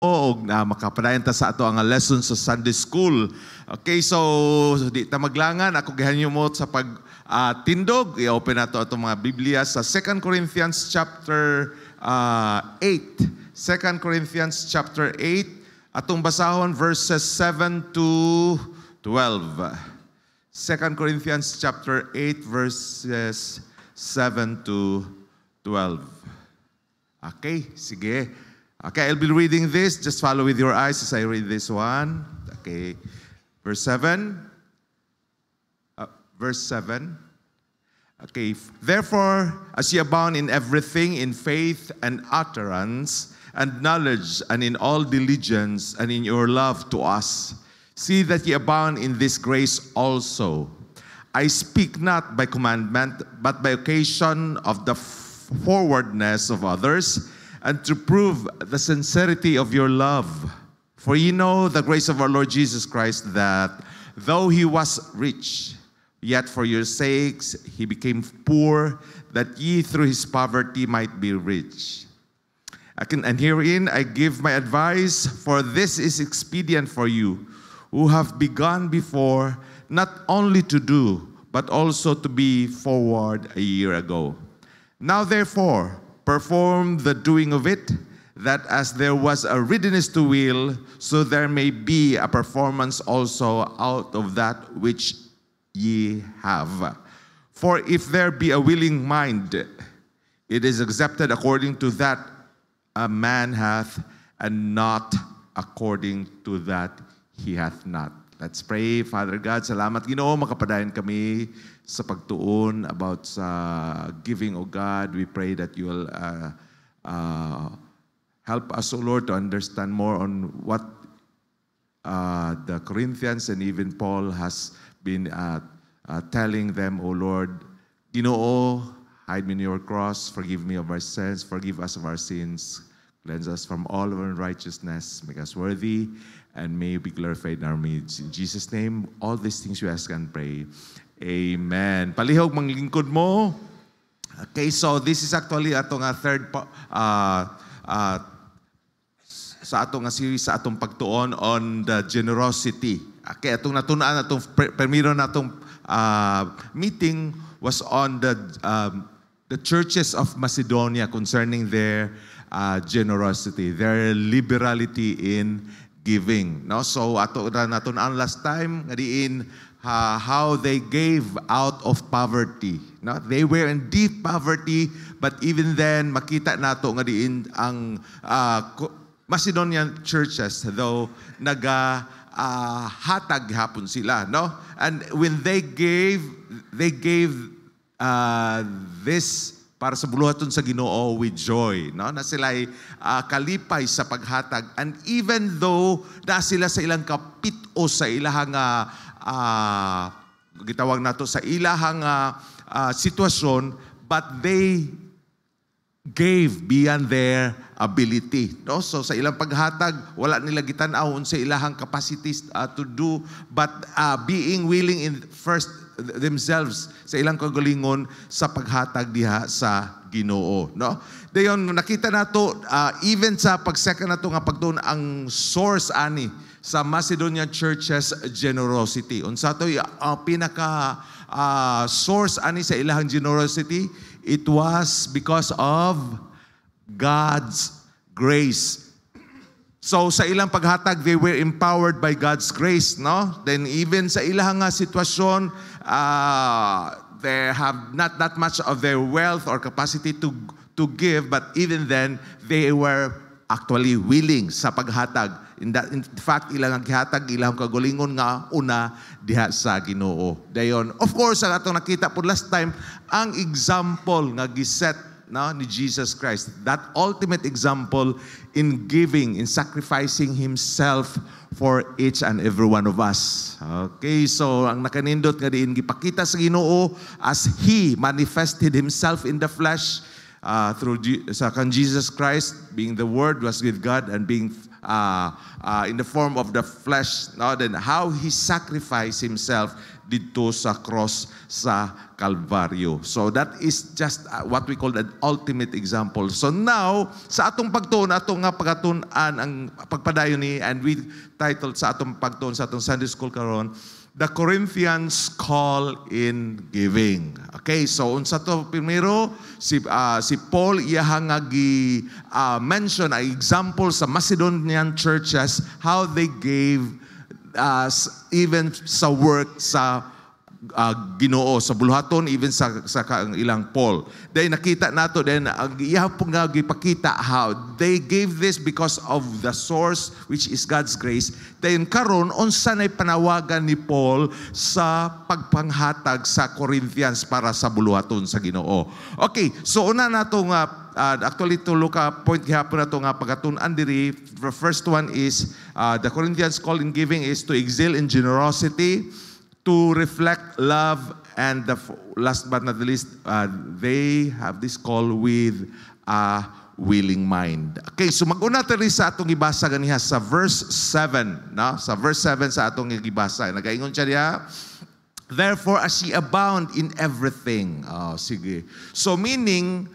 og na makapadayon ta sa ato ang lesson sa Sunday school. Okay, so di ta maglangan ako gihanyo mo sa pag uh, tindog i-open nato atong mga Biblia sa 2 Corinthians chapter uh, 8. 2 Corinthians chapter 8 atong basahon verses 7 to 12. 2 Corinthians chapter 8 verses 7 to 12. Okay, sige. Okay, I'll be reading this. Just follow with your eyes as I read this one. Okay, verse 7. Uh, verse 7. Okay, therefore, as ye abound in everything, in faith and utterance, and knowledge, and in all diligence, and in your love to us, see that ye abound in this grace also. I speak not by commandment, but by occasion of the forwardness of others and to prove the sincerity of your love. For ye know the grace of our Lord Jesus Christ, that though he was rich, yet for your sakes he became poor, that ye through his poverty might be rich. Can, and herein I give my advice, for this is expedient for you, who have begun before, not only to do, but also to be forward a year ago. Now therefore, perform the doing of it, that as there was a readiness to will, so there may be a performance also out of that which ye have. For if there be a willing mind, it is accepted according to that a man hath, and not according to that he hath not. Let's pray. Father God, salamat Ginoo makapadayon kami sa pagtuon about sa giving O God. We pray that you will uh, uh, help us O Lord to understand more on what uh, the Corinthians and even Paul has been uh, uh, telling them, O Lord, Ginoo, hide me in your cross, forgive me of my sins, forgive us of our sins. Cleanse us from all unrighteousness. Make us worthy. And may you be glorified in our midst. In Jesus' name, all these things you ask and pray. Amen. Palihog mang lingkod mo. Okay, so this is actually atong nga uh, third uh, uh, sa atong nga uh, series sa atong pagtuon on the generosity. Okay, atong natunaan atong permiro natong uh, meeting was on the um, the churches of Macedonia concerning their uh, generosity, their liberality in giving. No? So, ato na ang last time, in diin, uh, how they gave out of poverty. No? They were in deep poverty, but even then, makita nato nga diin ang uh, Macedonian churches, though naga uh, hatag hapon sila, no? And when they gave, they gave uh, this para sa buluhaton sa Ginoo with joy, no? Na sila ay uh, kalipay sa paghatag and even though na sila sa ilang kapit o sa ilahang uh, uh, gitawag nato sa ilahang uh, uh, sitwasyon but they gave beyond their ability. No? So sa ilang paghatag, wala nila gitan-aw sa ilahang capacities uh, to do but uh, being willing in first themselves sa ilang kagalingon sa paghatag diha sa Ginoo no dayon nakita nato uh, ah, even sa pagseka nato nga pagtuon ang source ani sa Macedonia churches generosity unsa to uh, pinaka uh, source ani sa ilang generosity it was because of God's grace So sa ilang paghatag they were empowered by God's grace, no? Then even sa ilang nga sitwasyon uh, they have not that much of their wealth or capacity to, to give, but even then, they were actually willing sa paghatag. In, that, in fact, ilang naghatag, ilang kagulingon nga una diha sa Ginoo. Dayon, of course, ang atong nakita po last time, ang example nga giset no, ni Jesus Christ. That ultimate example in giving, in sacrificing Himself for each and every one of us. Okay, so ang nakanindot nga diin gipakita sa Ginoo as He manifested Himself in the flesh uh, through sa kan Jesus Christ, being the Word was with God and being uh, uh, in the form of the flesh, Now then how He sacrificed Himself dito sa cross sa Kalbaryo. So that is just uh, what we call the ultimate example. So now, sa atong pagtuon, atong nga pagatunan ang pagpadayon ni, and we titled sa atong pagtuon sa atong Sunday School karon, The Corinthians Call in Giving. Okay, so unsa to primero si uh, si Paul iyaha nga gi uh, mention a ah, example sa Macedonian churches how they gave uh, even sa work, sa uh, Ginoo sa buluhaton even sa sa ilang Paul. they nakita nato then ang iya pong gipakita how they gave this because of the source which is God's grace. Then karon unsa nay panawagan ni Paul sa pagpanghatag sa Corinthians para sa buluhaton sa Ginoo. Okay, so una nato nga uh, actually tulo ka point gihapon nato nga pagatun-an diri. The first one is uh, the Corinthians call in giving is to excel in generosity to reflect love. And the, last but not the least, uh, they have this call with a willing mind. Okay, so maguna una tayo sa atong ibasa ganiha sa verse 7. No? Sa verse 7 sa atong gibasa. Nagaingon siya niya, Therefore, as ye abound in everything. Oh, sige. So meaning,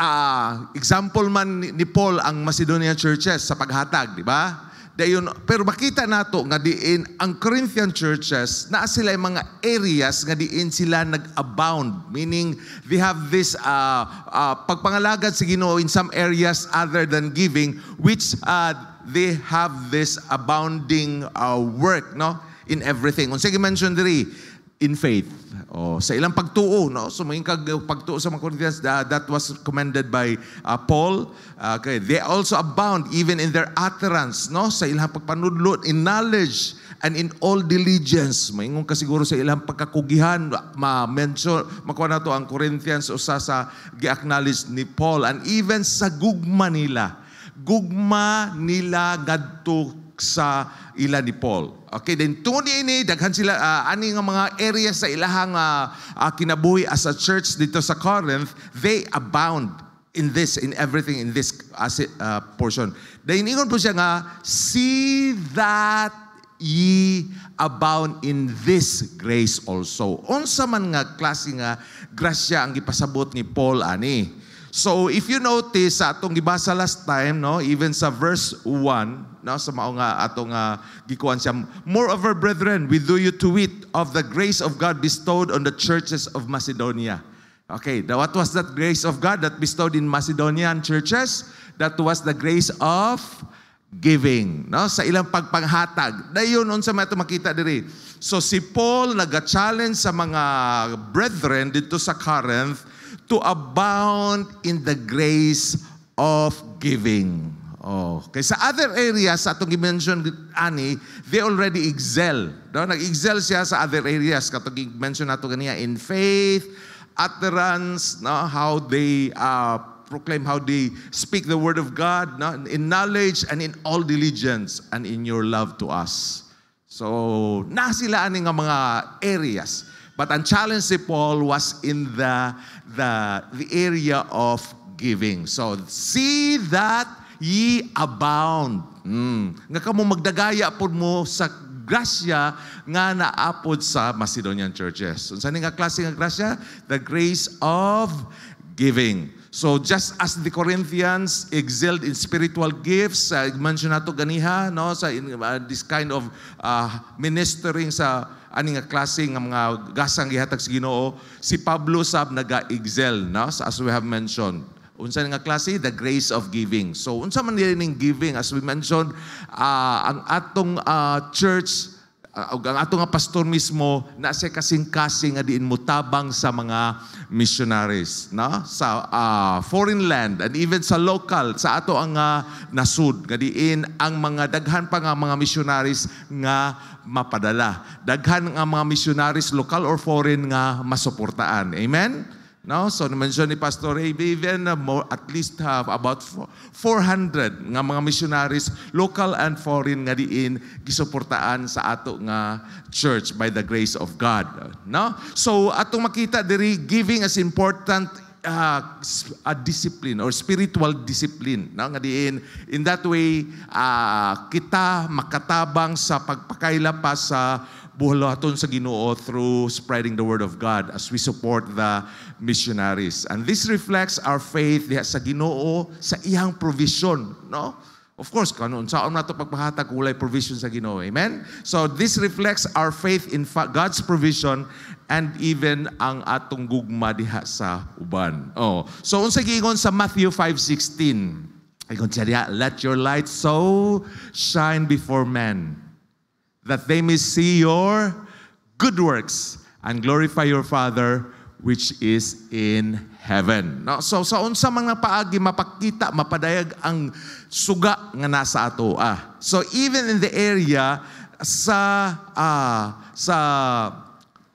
uh, example man ni Paul ang Macedonia churches sa paghatag, di ba? Dayon, pero makita nato nga diin ang Corinthian churches na sila mga areas nga diin sila nag-abound. Meaning, they have this uh, uh, pagpangalagad sa si Ginoo in some areas other than giving which uh, they have this abounding uh, work no in everything. Kung sige mention diri, in faith. O, oh, sa ilang pagtuo, no? So maging kag pagtuo sa mga Corinthians, that, that was commended by uh, Paul. Uh, okay, they also abound even in their utterance, no? Sa ilang pagpanudlot in knowledge and in all diligence. Maingon kasiguro sa ilang pagkakugihan, ma-mention, makuha na to ang Corinthians o sa sa acknowledge ni Paul and even sa gugma nila. Gugma nila gadto sa ila ni Paul. Okay, then tuni ini daghan sila uh, ani nga mga area sa ilahang uh, uh, kinabuhi as a church dito sa Corinth, they abound in this in everything in this uh, portion. Then ingon po siya nga see that ye abound in this grace also. Unsa man nga klase nga grasya ang gipasabot ni Paul ani? So if you notice sa atong gibasa last time, no, even sa verse 1, no, sa mao nga atong uh, gikuan siya, moreover brethren, we do you to wit of the grace of God bestowed on the churches of Macedonia. Okay, now what was that grace of God that bestowed in Macedonian churches? That was the grace of giving, no? Sa ilang pagpanghatag. Dayon unsa may makita diri. So si Paul naga-challenge sa mga brethren dito sa Corinth to abound in the grace of giving. Oh, okay. Sa other areas, sa itong i-mention ani, they already excel. No? Nag-excel siya sa other areas. Katong i-mention nato kaniya, in faith, utterance, no? how they uh, proclaim, how they speak the word of God, no? in knowledge, and in all diligence, and in your love to us. So, na sila ani nga mga areas But ang challenge si Paul was in the, the, the area of giving. So, see that ye abound. Mm. Nga kamo magdagaya pod mo sa grasya nga naapod sa Macedonian churches. Unsa so, ni nga klase nga grasya? The grace of giving. So just as the Corinthians excelled in spiritual gifts, uh, mentioned nato ganiha, no? Sa in, uh, this kind of uh, ministering sa aning klase ng mga gasang gihatag sa Ginoo, si Pablo sab naga-excel, no? So as we have mentioned unsa nga klase the grace of giving so unsa man ning giving as we mentioned uh, ang atong uh, church uh, ang ato nga pastor mismo na siya kasing-kasing nga diin mo tabang sa mga missionaries na sa uh, foreign land and even sa local sa ato ang uh, nasud nga diin ang mga daghan pa nga mga missionaries nga mapadala daghan nga mga missionaries local or foreign nga masuportaan amen No? So, mention ni Pastor Ray Vivian na more, at least have about 400 nga mga missionaries, local and foreign nga diin, gisuportaan sa ato nga church by the grace of God. No? So, atong makita diri, giving as important uh, a discipline or spiritual discipline. No? Nga diin, in that way, uh, kita makatabang sa pagpakaila pa sa buhulaton sa Ginoo through spreading the Word of God as we support the missionaries. And this reflects our faith diha sa Ginoo sa iyang provision, no? Of course, kanon sa na to pagpahatag kulay provision sa Ginoo. Amen? So this reflects our faith in God's provision and even ang atong gugma diha sa uban. Oh. So unsa giingon sa Matthew 5:16? Ay, let your light so shine before men that they may see your good works and glorify your Father which is in heaven. No? So sa unsa mga paagi mapakita mapadayag ang suga nga nasa ato ah. So even in the area sa ah, sa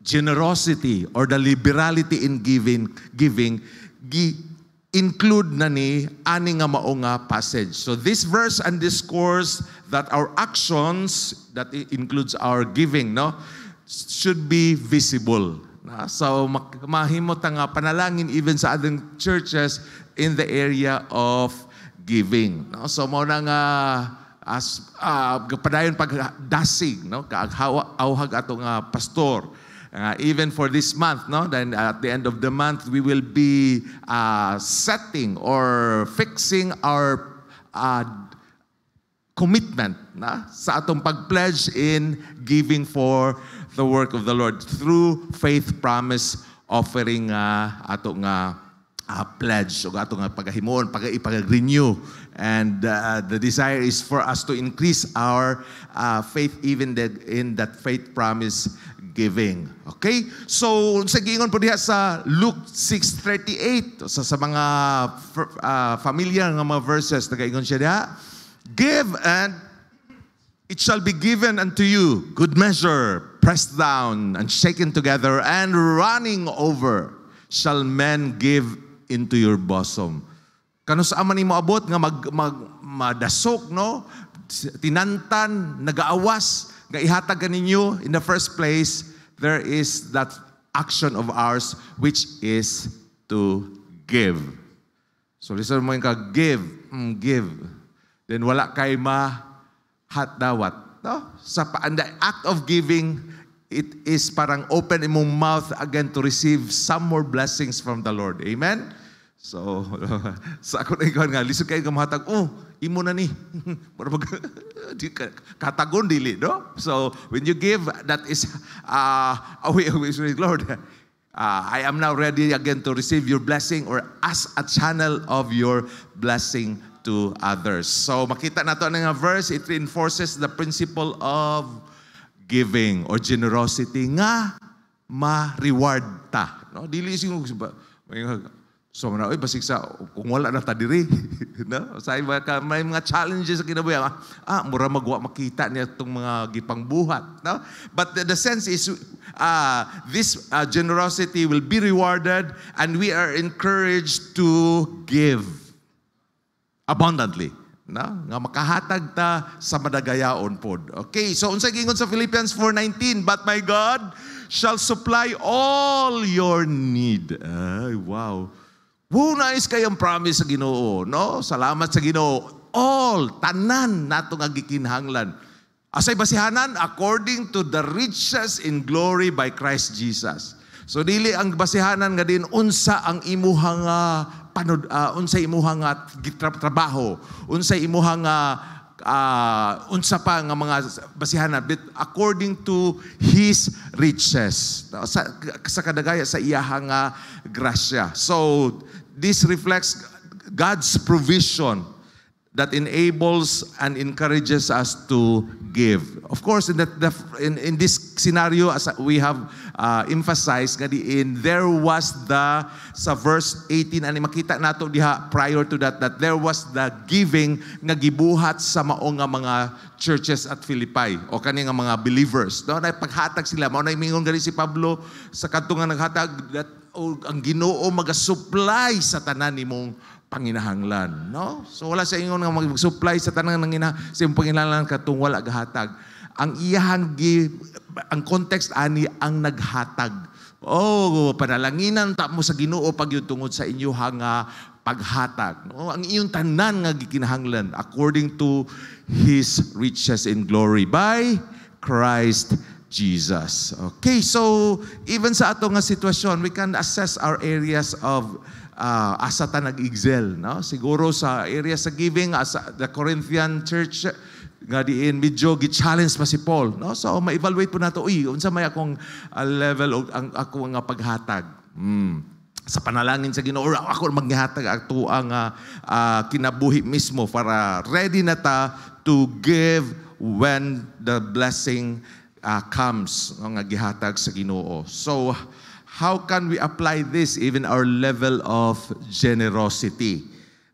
generosity or the liberality in giving giving gi include nani ani nga mao nga passage. So this verse and discourse that our actions, that includes our giving, no, should be visible. So mahimo ta nga panalangin even sa other churches in the area of giving. No? So mo na nga as uh, ah, padayon pagdasig no kaaghawa awhag nga pastor Uh, even for this month, no? Then at the end of the month, we will be uh, setting or fixing our uh, commitment na sa atong pag-pledge in giving for the work of the Lord through faith promise offering uh, ato nga uh, pledge o ato nga uh, pagahimoon pag renew and uh, the desire is for us to increase our uh, faith even that in that faith promise giving. Okay? So, sa giingon po diha sa Luke 6.38, sa, sa mga uh, familiar nga mga verses, nagaingon siya diha, Give and it shall be given unto you, good measure, pressed down and shaken together and running over, shall men give into your bosom. Kano sa aman mo abot nga mag, mag madasok no tinantan nagaawas nga ihatag ninyo in the first place, there is that action of ours which is to give. So listen mo yung ka, give, mm, give. Then wala kay ma hat dawat. No? Sa, and the act of giving, it is parang open imong mouth again to receive some more blessings from the Lord. Amen? So, sa ako na ikaw nga, listen kayo kamatag, oh, Imuna ni, ni. Katagundili, no? So when you give, that is, uh, away, Lord, uh, I am now ready again to receive your blessing or as a channel of your blessing to others. So makita na to ng verse, it reinforces the principle of giving or generosity nga ma-reward ta. No? Dili siyong, So na, oi basik sa, kung wala na ta diri. no? Sa iba ka, may mga challenges sa kinabuhi. Ah, mura magwa makita niya tong mga gipangbuhat. No? But the, the sense is, uh, this uh, generosity will be rewarded and we are encouraged to give abundantly. No? Nga makahatag ta sa madagayaon pod. Okay, so unsa gingon sa Philippians 4.19, But my God shall supply all your need. Ay, wow kay ang promise sa Ginoo, no? Salamat sa Ginoo. All, tanan natong agikinhanglan. Asay basihanan according to the riches in glory by Christ Jesus. So dili ang basihanan nga din unsa ang imuha nga panud uh, unsa imuha nga trabaho, unsa imuha nga uh, ah, unsa pa nga mga basihanan but according to his riches sa, sa kadagaya sa iyaha nga ah, grasya so this reflects God's provision that enables and encourages us to give. Of course, in, the, the, in, in this scenario, as we have uh, emphasized, in, there was the, sa verse 18, ani makita nato diha prior to that, that there was the giving nga gibuhat sa maong mga churches at Philippi, o kani nga mga believers. No? Paghatag sila, mao na imingon gali si Pablo sa kadto naghatag that o ang Ginoo magasupply sa tanan nimong panginahanglan, no? So wala sa ingon nga mag sa tanan ng ina sa imong panginahanglan katong wala gahatag. Ang iyahang gi, ang context ani ang naghatag. Oh, panalanginan ta mo sa Ginoo pagyud tungod sa inyo nga paghatag. No? Ang iyong tanan nga gikinahanglan according to His riches in glory by Christ Jesus. Okay, so even sa ato nga sitwasyon, we can assess our areas of uh, asa ta nag-excel. No? Siguro sa area sa giving, asa, the Corinthian church, nga diin medyo gi-challenge pa si Paul no so ma-evaluate po nato uy unsa may akong uh, level og ang ako nga paghatag mm. sa panalangin sa Ginoo ako maghatag ato ang uh, uh, kinabuhi mismo para ready na ta to give when the blessing uh, comes no, nga gihatag sa Ginoo. So how can we apply this even our level of generosity?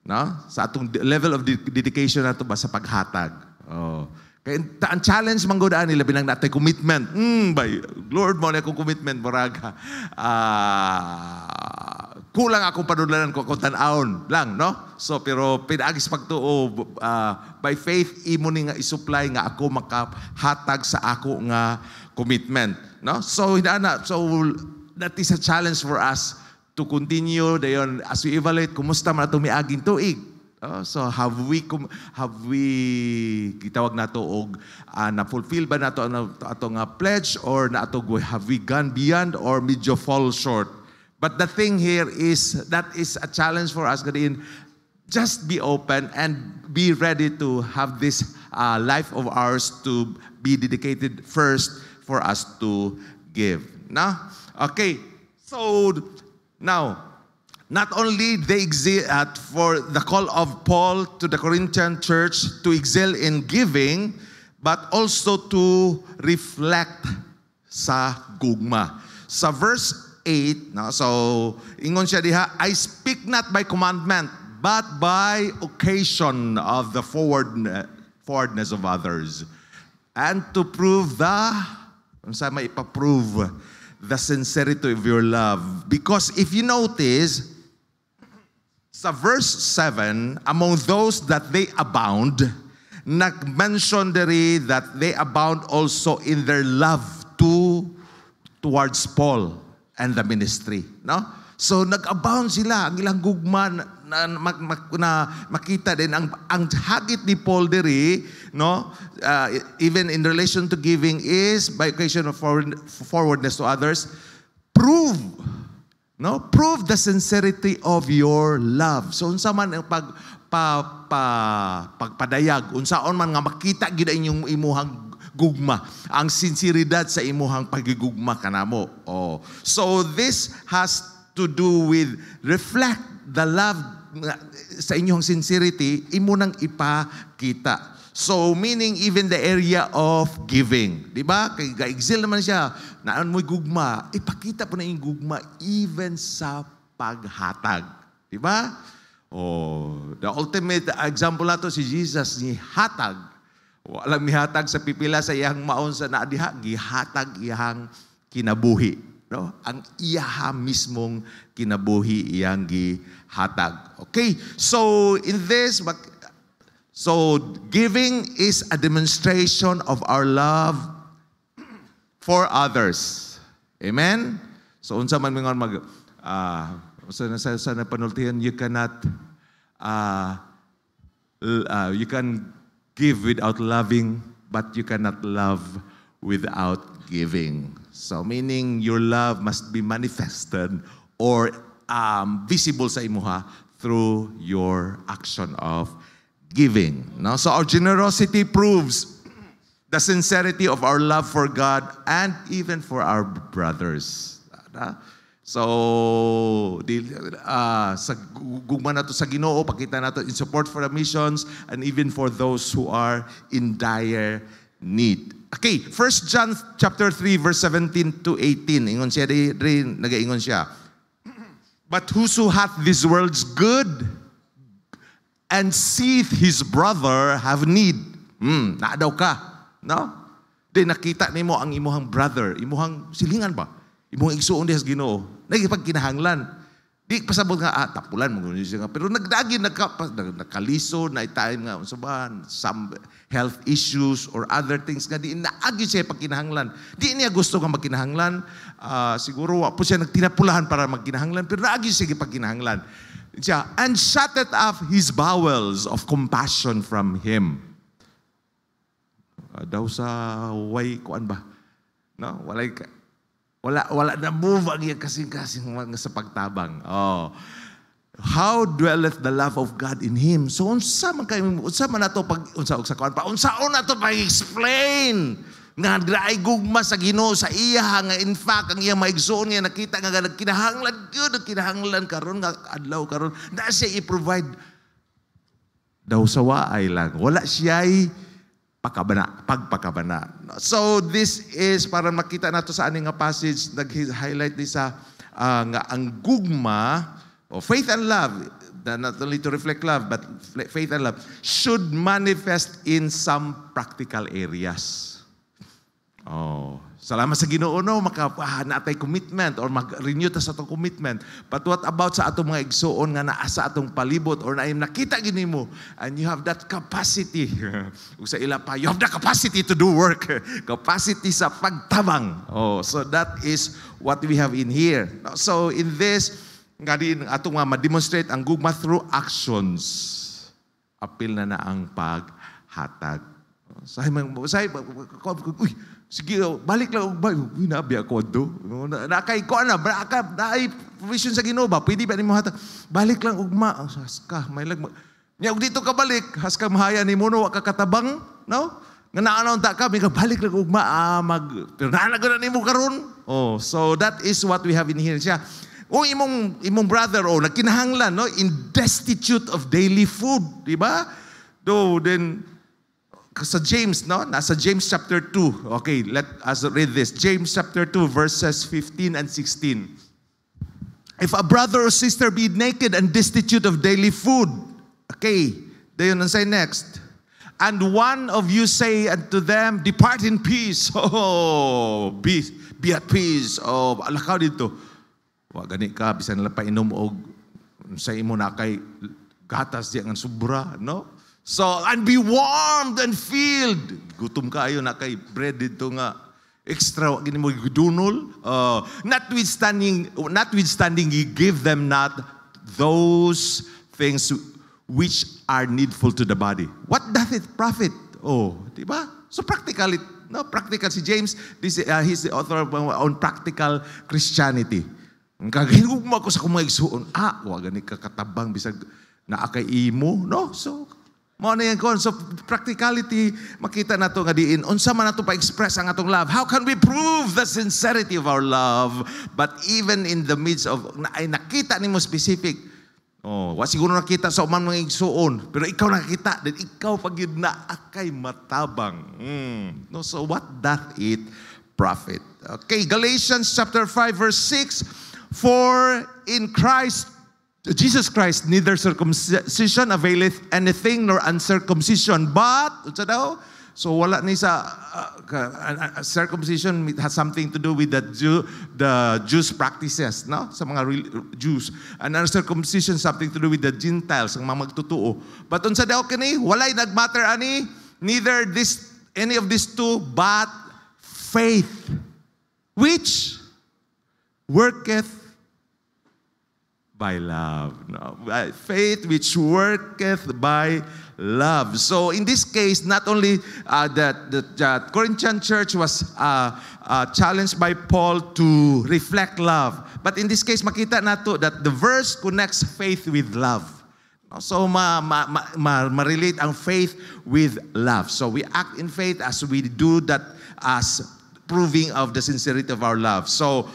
No? Sa atong level of dedication nato ba sa paghatag. Oh. Kaya ang challenge man gud ani labi nang natay commitment. Mm, by Lord mo na akong commitment murag ah uh, kulang akong panulanan ko kung tanawon lang, no? So, pero pinaagis pagtuo, uh, by faith, imo ni nga isupply nga ako makahatag sa ako nga commitment, no? So, hinana, so that is a challenge for us to continue dayon as we evaluate kumusta man ato miaging tuig. Uh, so have we have we gitawag nato og uh, na fulfill ba nato ang ato nga ah, pledge or na ato have we gone beyond or medyo fall short But the thing here is that is a challenge for us, Just be open and be ready to have this uh, life of ours to be dedicated first for us to give. Now, okay, so now, not only they exist uh, for the call of Paul to the Corinthian church to excel in giving, but also to reflect sa gugma. Sa verse 8, no? so ingon siya diha, I speak not by commandment, but by occasion of the forward, forwardness of others. And to prove the, kung sa may the sincerity of your love. Because if you notice, sa verse 7, among those that they abound, nag-mention that they abound also in their love to towards Paul. and the ministry. No? So nag-abound sila ang ilang gugma na, na, na, na makita din ang ang hagit ni Paul diri no uh, even in relation to giving is by occasion of forward, forwardness to others prove no prove the sincerity of your love so unsa man ang pag pa, pa pagpadayag unsaon man nga makita gid inyong imuhang gugma. Ang sinsiridad sa imuhang pagigugma kanamo. Oh. So this has to do with reflect the love sa inyong sincerity, imo nang ipakita. So, meaning even the area of giving. Di ba? Kay ga Gaigzil naman siya. Naan mo'y gugma. Ipakita po na yung gugma even sa paghatag. Di ba? Oh, the ultimate example ato si Jesus ni hatag Walang mihatag sa pipila sa iyang maon sa naadiha, gihatag iyang kinabuhi. No? Ang iyaha mismong kinabuhi iyang gihatag. Okay? So, in this, so giving is a demonstration of our love for others. Amen? So, unsa man mingon mag, uh, ah, sa, sa, sa napanultihan, you cannot, uh, uh, you can give without loving, but you cannot love without giving. So meaning your love must be manifested or um, visible sa imuha through your action of giving. No? So our generosity proves the sincerity of our love for God and even for our brothers. No? So, di, uh, sa, gugma na to sa ginoo, pakita na to in support for the missions and even for those who are in dire need. Okay, 1 John chapter 3 verse 17 to 18. Ingon siya rin, nagaingon siya. But whoso hath this world's good and seeth his brother have need. Hmm, na daw ka. No? Di nakita nimo ang imuhang brother, imuhang silingan ba? Imuhang igsuon dihas Ginoo Nagipagkinahanglan. Di pasabot nga, ah, tapulan mo siya Pero nagdagi, nagka, na naitayin nga, sabahan, some health issues or other things nga, di naagi siya pagkinahanglan. Di niya gusto nga magkinahanglan. Uh, siguro, po siya nagtinapulahan para magkinahanglan, pero naagi siya pagkinahanglan. Siya, and shutteth up his bowels of compassion from him. Uh, daw sa way, kuan ba? No? Walay, wala, wala na move ang iyang kasing-kasing sa pagtabang. Oh. How dwelleth the love of God in him? So unsa man kay unsa man ato pag unsa og sakuan pa unsa on nato pag explain nga dray gugma sa Ginoo sa iya nga in fact ang iya maigsoon nga nakita nga kinahanglan gyud kinahanglan karon nga adlaw karon na siya i-provide daw sawa ay lang wala siya ay pakabana, pagpakabana. So this is, para makita nato sa aning nga passage, nag-highlight ni sa uh, nga ang gugma, o faith and love, not only to reflect love, but faith and love, should manifest in some practical areas. Oh, salamat sa Ginoo no makapahanap commitment or mag-renew ta sa atong commitment. But what about sa atong mga igsoon nga naa sa atong palibot or naay nakita gini mo and you have that capacity. Usa ila pa, you have the capacity to do work. capacity sa pagtabang. Oh, so that is what we have in here. So in this nga din atong ma-demonstrate ang gugma through actions. Apil na na ang paghatag. Sa oh, Sahay, sahay, uy, Sige, oh, balik lang. Ba, hinabi ako do. No, nakay ko na, braka, naay provision sa Ginoo ba? Pwede ba nimo hata? Balik lang ugma. Oh, haska, may lag. Nya og dito ka balik, haska mahaya nimo no wa ka katabang, no? Nga naanaw ta ka, may balik lang ugma. Ah, mag pero naanagon na nimo karon. Oh, so that is what we have in here siya. O imong imong brother o oh, nagkinahanglan no in destitute of daily food, di ba? Do then sa James, no? Nasa James chapter 2. Okay, let us read this. James chapter 2 verses 15 and 16. If a brother or sister be naked and destitute of daily food, okay, dayon ang say next. And one of you say unto them, Depart in peace. Oh, be, be at peace. Oh, alakaw dito. Wa gani ka, bisan lang painom og sa imo na kay gatas diyan ang sobra, no? So, and be warmed and filled. Gutom kayo na kay bread dito nga extra gini mo gudunol uh, oh, notwithstanding notwithstanding he gave them not those things which are needful to the body what doth it profit oh di ba so practical it no practical si James this uh, he's the author uh, on practical Christianity Ang kagahinugma ko sa kumang igsuon ah wa gani kakatabang bisag na kay imo no so mo na yan kon. So practicality, makita na to nga diin. Unsa man nato pa-express ang atong love. How can we prove the sincerity of our love? But even in the midst of, na, ay nakita ni mo specific. Oh, wa siguro nakita sa uman mga igsuon, pero ikaw nakita, then ikaw pag yun na akay ah, matabang. Mm. No, so what doth it profit? Okay, Galatians chapter 5 verse 6, For in Christ Jesus Christ, neither circumcision availeth anything nor uncircumcision, but, So wala ni sa uh, uh circumcision it has something to do with the Jew, the Jews practices, no? Sa mga real, Jews. And uncircumcision something to do with the Gentiles, ang mga magtutuo. But unsa daw kini? Walay nagmatter ani neither this any of these two but faith which worketh by love. No? Faith which worketh by love. So in this case, not only uh, that the uh, Corinthian church was uh, uh, challenged by Paul to reflect love, but in this case, makita nato that the verse connects faith with love. So ma, ma, ma, ma, ma-relate ang faith with love. So we act in faith as we do that as proving of the sincerity of our love. So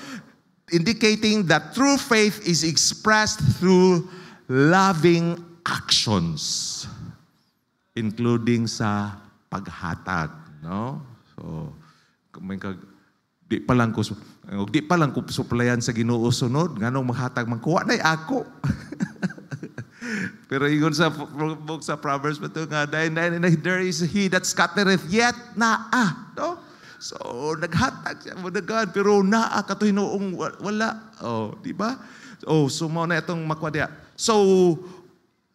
indicating that true faith is expressed through loving actions, including sa paghatag. No? So, may kag di pa lang ko di pa lang ko suplayan sa Ginoo sunod nganong maghatag man kuha nay ako pero ingon sa book sa Proverbs pa to nga there is he that scattereth yet na ah no So, naghatag siya oh mo na God, pero naa ka to hinoong wala. Oh, di ba? Oh, so mo na itong makwadya. So,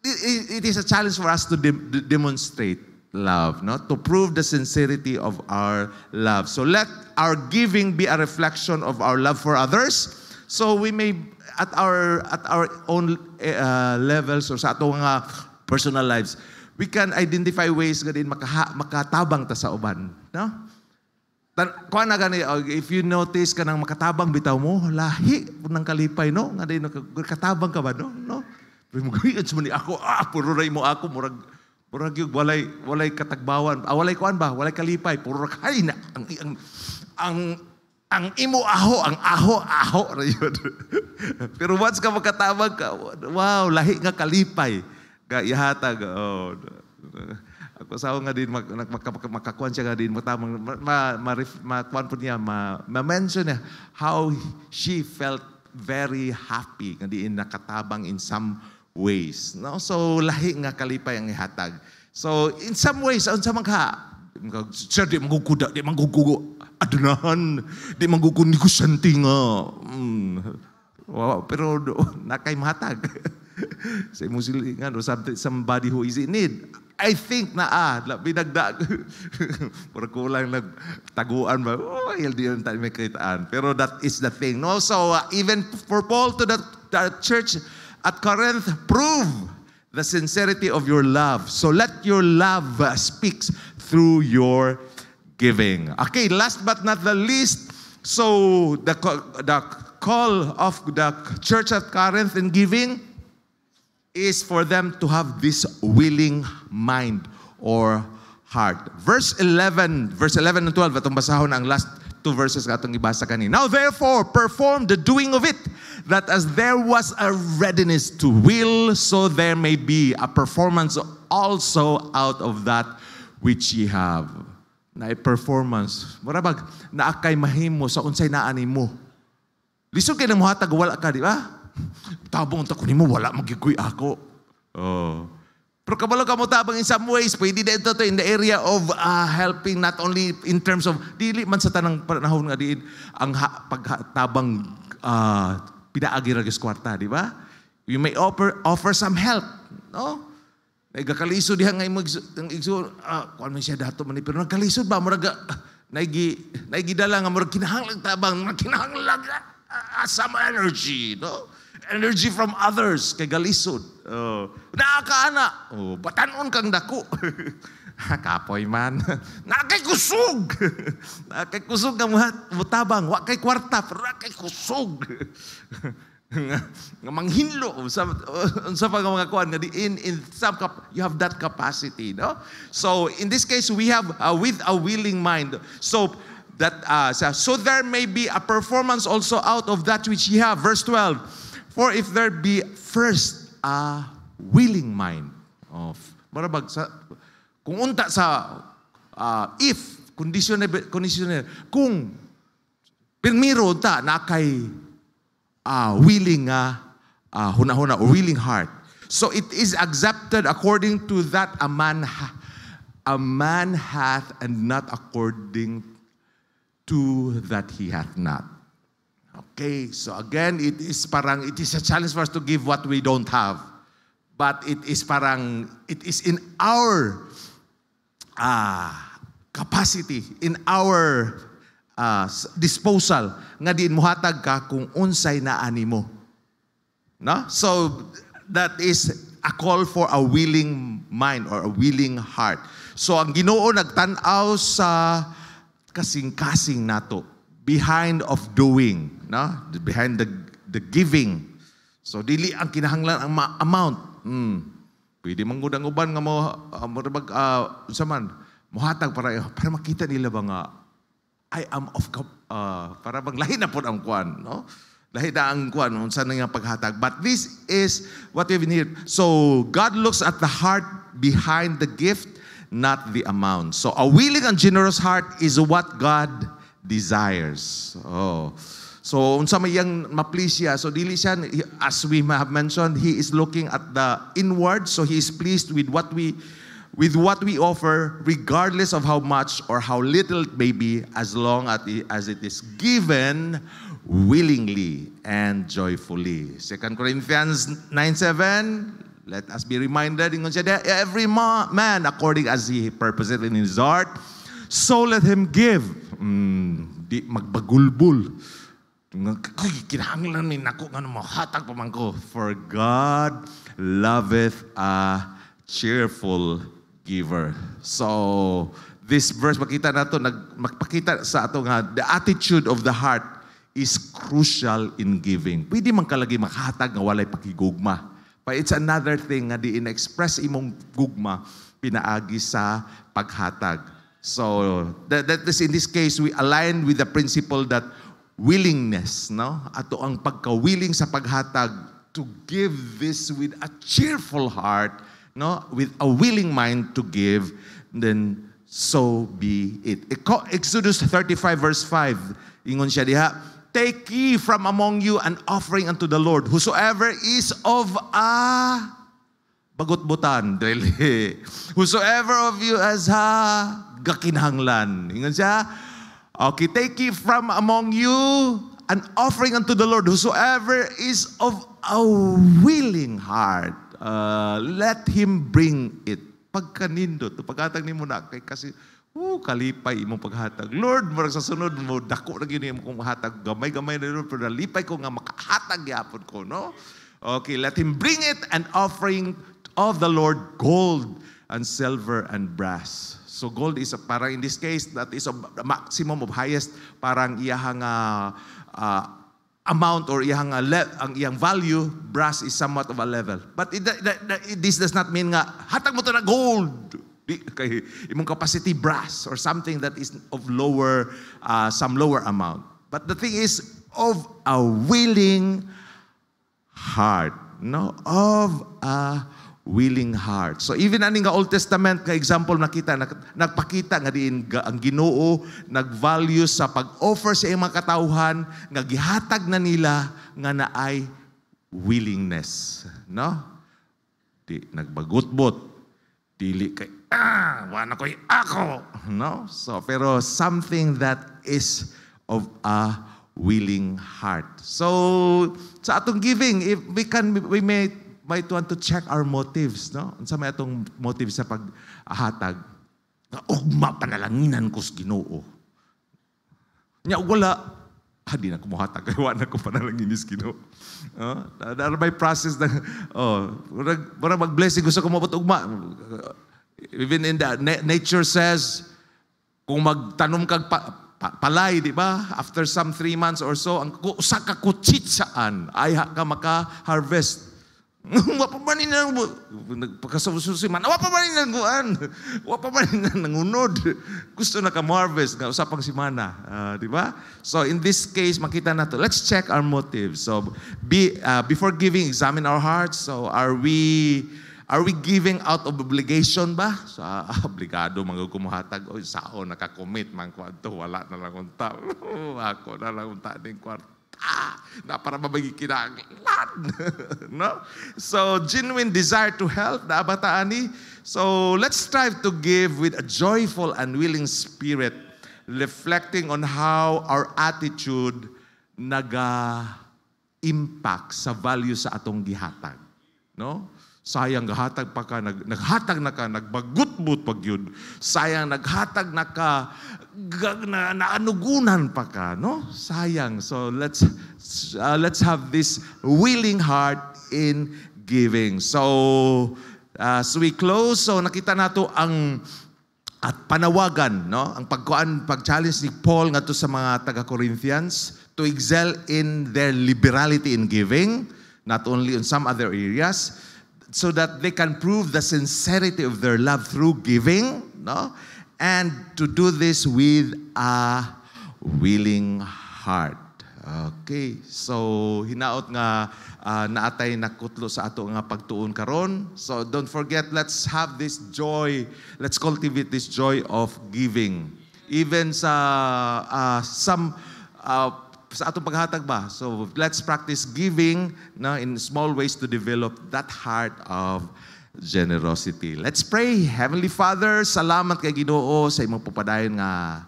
it, it is a challenge for us to de- demonstrate love, no? To prove the sincerity of our love. So let our giving be a reflection of our love for others. So we may at our at our own uh, levels or sa atong mga personal lives, we can identify ways nga din makaha, makatabang ta sa uban, no? Kuha na gani, oh, if you notice ka ng makatabang bitaw mo, lahi ng kalipay, no? Nga din, katabang ka ba, no? no? Pero mo gayats mo ni ako, ah, puro ray mo ako, murag, murag yung walay, walay katagbawan. Ah, walay kuan ba? Walay kalipay, puro ray na. Ang, ang, ang, ang imo aho, ang aho, aho na Pero once ka makatabang ka, wow, lahi nga kalipay. Ihatag, oh. sa sao nga din mag, maka, makakuan siya nga din matamang ma, ma, makuan po niya ma, ma mention niya how she felt very happy nga din nakatabang in some ways no so lahi nga kalipay ang ihatag so in some ways unsa man ka sir di manggukuda di manggugugo adunahan di manggukun ko santinga mm. wow, pero nakay matag sa imusilingan or somebody who is in need I think na ah, binagdaan. Pero kulang nagtaguan ba? Oh, hindi yun tayo may Pero that is the thing. No? So uh, even for Paul to the, the church at Corinth, prove the sincerity of your love. So let your love uh, speaks through your giving. Okay, last but not the least, so the, the call of the church at Corinth in giving – is for them to have this willing mind or heart. Verse 11, verse 11 and 12, atong basahon ang last two verses atong kanin. Now therefore, perform the doing of it, that as there was a readiness to will, so there may be a performance also out of that which ye have. Na performance. Marabag, naakay mahimo sa unsay naani mo. Lisod kay na muhatag wala ka, di ba? tabong ta kunin wala magikuy ako. Oh. Pero kabalo ka mo tabang in some ways, pwede din ito, to in the area of uh, helping not only in terms of, dili man sa tanang panahon nga diin, ang ha, pagtabang uh, ah, pinaagiragis kwarta, di ba? You may offer, offer some help. No? Nagkakaliso diha nga imog ang igso ah, kwan man siya dato man pero nagkaliso ba murag ah, naigi naigi dala nga murag kinahanglag tabang murag kinahanglag uh, some energy no energy from others kay galisod. Oh, naa ka Oh, batanon kang dako. Kapoy man. naa kusog. naa kusog nga mutabang. Wa kay kwarta, pero kusog. nga manghinlo sa sa pag nga in in some you have that capacity no so in this case we have uh, with a willing mind so that uh, so there may be a performance also out of that which ye have verse 12 For if there be first a willing mind of marabag sa kung unta sa uh, if conditional conditional kung pirmiro ta na kay uh, willing nga uh, uh, hunahuna or willing heart so it is accepted according to that a man ha- a man hath and not according to that he hath not Okay, so again, it is parang, it is a challenge for us to give what we don't have. But it is parang, it is in our uh, capacity, in our uh, disposal, nga diin muhatag ka kung unsay na animo. No? So, that is a call for a willing mind or a willing heart. So, ang ginoo nagtanaw sa kasing-kasing nato, behind of doing no? behind the, the giving. So, dili ang kinahanglan ang amount. Mm. Pwede man gud ang uban nga mo uh, mag uh, ah, sa man muhatag para eh, para makita nila ba nga I am of uh, para bang lahi na pud ang kwan, no? Lahi na ang kwan, unsa na nga paghatag. But this is what we've need. So God looks at the heart behind the gift, not the amount. So a willing and generous heart is what God desires. Oh. So unsa may yang ma-please siya. So dili siya as we have mentioned, he is looking at the inward, so he is pleased with what we with what we offer regardless of how much or how little it may be as long as it, is given willingly and joyfully. 2 Corinthians 9:7 Let us be reminded in every man according as he purposeth in his heart so let him give. Mm, di magbagulbul kinahanglan min ako nga mahatag pa man ko. For God loveth a cheerful giver. So, this verse, makita na to, magpakita sa ato nga, the attitude of the heart is crucial in giving. Pwede man kalagi makahatag nga walay pakigugma. But it's another thing nga di in-express imong gugma pinaagi sa paghatag. So, that, that is in this case, we align with the principle that willingness, no? Ato ang pagka-willing sa paghatag to give this with a cheerful heart, no? With a willing mind to give, then so be it. Exodus 35 verse 5, ingon siya diha, Take ye from among you an offering unto the Lord, whosoever is of a bagutbutan, dili. Whosoever of you has ha gakinhanglan. Ingon siya, Okay, take ye from among you an offering unto the Lord, whosoever is of a willing heart, uh, let him bring it. Pagkanindot, paghatag ni mo na, kay kasi, uh, kalipay imong paghatag. Lord, murag sa sunod mo, dako na gini mo kong hatag, gamay-gamay na Lord, pero nalipay ko nga makahatag yapon ko, no? Okay, let him bring it an offering of the Lord gold and silver and brass. So gold is a, parang in this case, that is a maximum of highest parang iyahang uh, uh, amount or iyang uh, ah, le- ang iyang value, brass is somewhat of a level. But it, that, that, it, this does not mean nga, hatag mo to na gold! Di, kay, imong capacity brass or something that is of lower, uh, some lower amount. But the thing is, of a willing heart. No? Of a willing heart. So even ani nga Old Testament nga example nakita nagpakita nga diin ang Ginoo nag-value sa pag-offer sa imong katauhan nga gihatag na nila nga naay willingness, no? Di nagbagutbot dili kay ah, wala ko'y ako, no? So pero something that is of a willing heart. So sa atong giving, if we can we may might want to check our motives, no? Unsa may atong motive sa paghatag? Nga ugma oh, panalanginan ko sa Ginoo. Nya wala ah, di na kumuhatag. Iwan na ko panalangin is Ginoo. Oh, ah, Dara may process na, oh, para mag-blessing, gusto ko mabot ugma. Even in the nature says, kung magtanom kag pa, pa, palay, di ba? After some three months or so, ang usa ka kutsitsaan, ay ka maka-harvest Wa pa ba nila, pagkasususiman, wa pa ba nila guan? Wa pa ba nila nangunod? Gusto na ka-harvest, nga usapang simana. Uh, ah, di ba? So in this case, makita na to. Let's check our motives. So be, uh, before giving, examine our hearts. So are we Are we giving out of obligation ba? So, ah, obligado magkumuhatag kumuhatag. O, sao, nakakommit man kwarto. Wala na lang unta. Ako na lang unta din kwarto ah, na para mabagi mabagikinagilan. no? So, genuine desire to help, nabataan ni. So, let's strive to give with a joyful and willing spirit, reflecting on how our attitude naga-impact sa value sa atong gihatag. No? Sayang gahatag pa ka, nag, naghatag na ka, nagbagutbut pag yun. Sayang naghatag na ka, na, naanugunan pa ka, no? Sayang. So let's uh, let's have this willing heart in giving. So uh, as we close, so nakita nato ang at panawagan, no? Ang pagkuan, pag-challenge ni Paul ngadto sa mga taga-Corinthians to excel in their liberality in giving, not only in some other areas, so that they can prove the sincerity of their love through giving, no? and to do this with a willing heart. Okay, so hinaot nga uh, naatay nakutlo sa ato nga pagtuon karon. So don't forget, let's have this joy. Let's cultivate this joy of giving. Even sa uh, some uh, sa ato paghatag ba. So let's practice giving na in small ways to develop that heart of generosity. Let's pray. Heavenly Father, salamat kay Ginoo sa imong pupadayon nga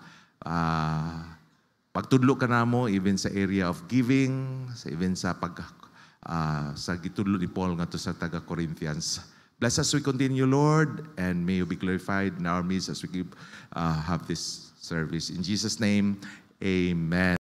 uh, pagtudlo ka namo even sa area of giving, sa even sa pag uh, sa gitudlo ni Paul ngadto sa taga Corinthians. Bless us we continue, Lord, and may you be glorified in our midst as we give, uh, have this service. In Jesus' name, amen.